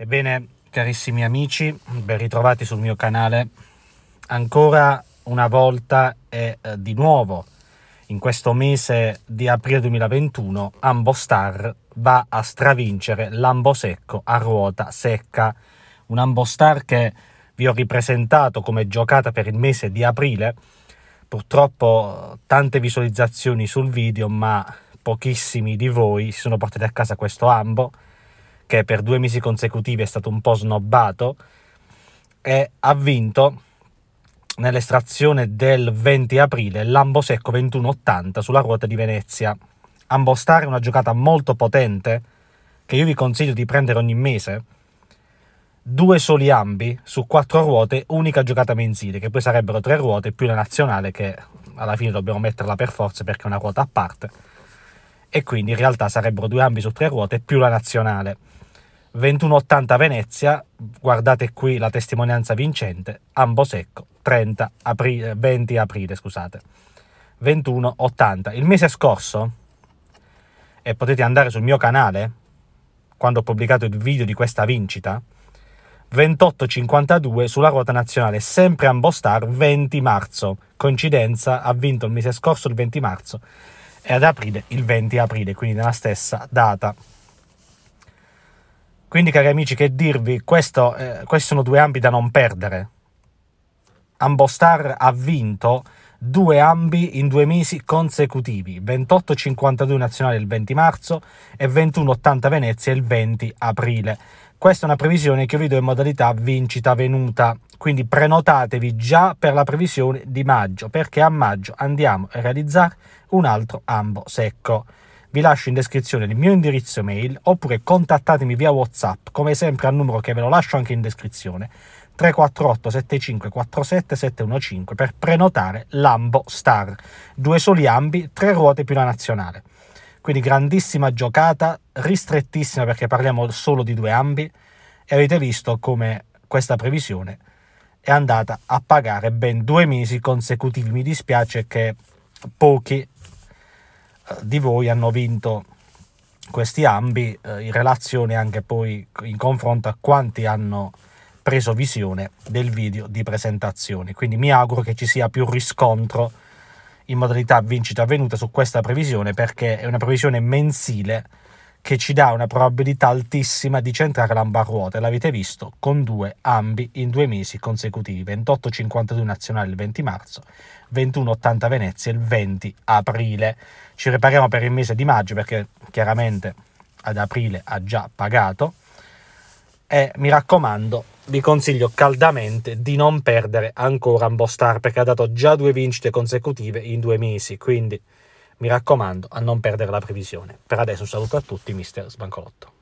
Ebbene, carissimi amici, ben ritrovati sul mio canale. Ancora una volta e eh, di nuovo in questo mese di aprile 2021 Ambostar va a stravincere l'Ambosecco a ruota secca. Un Ambostar che vi ho ripresentato come giocata per il mese di aprile. Purtroppo tante visualizzazioni sul video, ma pochissimi di voi si sono portati a casa questo ambo che per due mesi consecutivi è stato un po' snobbato, e ha vinto nell'estrazione del 20 aprile l'ambo l'Ambosecco 2180 sulla ruota di Venezia. Ambostare è una giocata molto potente che io vi consiglio di prendere ogni mese. Due soli ambi su quattro ruote, unica giocata mensile, che poi sarebbero tre ruote più la nazionale che alla fine dobbiamo metterla per forza perché è una ruota a parte. E quindi in realtà sarebbero due ambi su tre ruote più la nazionale 21,80 Venezia, guardate qui la testimonianza vincente, Ambosecco, 30 aprile, eh, 20 aprile, scusate, 21,80. Il mese scorso, e potete andare sul mio canale, quando ho pubblicato il video di questa vincita, 28,52 sulla ruota nazionale, sempre Ambostar, 20 marzo. Coincidenza, ha vinto il mese scorso il 20 marzo e ad aprile il 20 aprile, quindi nella stessa data. Quindi, cari amici, che dirvi, questo, eh, questi sono due ambi da non perdere. Ambostar ha vinto due ambi in due mesi consecutivi, 28-52 nazionale il 20 marzo e 21-80 Venezia il 20 aprile. Questa è una previsione che io vedo in modalità vincita venuta, quindi prenotatevi già per la previsione di maggio, perché a maggio andiamo a realizzare un altro ambo secco vi lascio in descrizione il mio indirizzo mail oppure contattatemi via WhatsApp, come sempre al numero che ve lo lascio anche in descrizione, 348 75 47 715 per prenotare Lambo Star, due soli ambi, tre ruote più la nazionale. Quindi grandissima giocata, ristrettissima perché parliamo solo di due ambi e avete visto come questa previsione è andata a pagare ben due mesi consecutivi. Mi dispiace che pochi di voi hanno vinto questi ambi eh, in relazione anche poi in confronto a quanti hanno preso visione del video di presentazione. Quindi mi auguro che ci sia più riscontro in modalità vincita avvenuta su questa previsione perché è una previsione mensile che ci dà una probabilità altissima di centrare l'ambarruote, l'avete visto, con due ambi in due mesi consecutivi, 28-52 nazionale il 20 marzo, 21-80 Venezia il 20 aprile. Ci prepariamo per il mese di maggio perché chiaramente ad aprile ha già pagato e mi raccomando vi consiglio caldamente di non perdere ancora Ambostar perché ha dato già due vincite consecutive in due mesi, quindi mi raccomando a non perdere la previsione. Per adesso un saluto a tutti, Mr. Sbancolotto.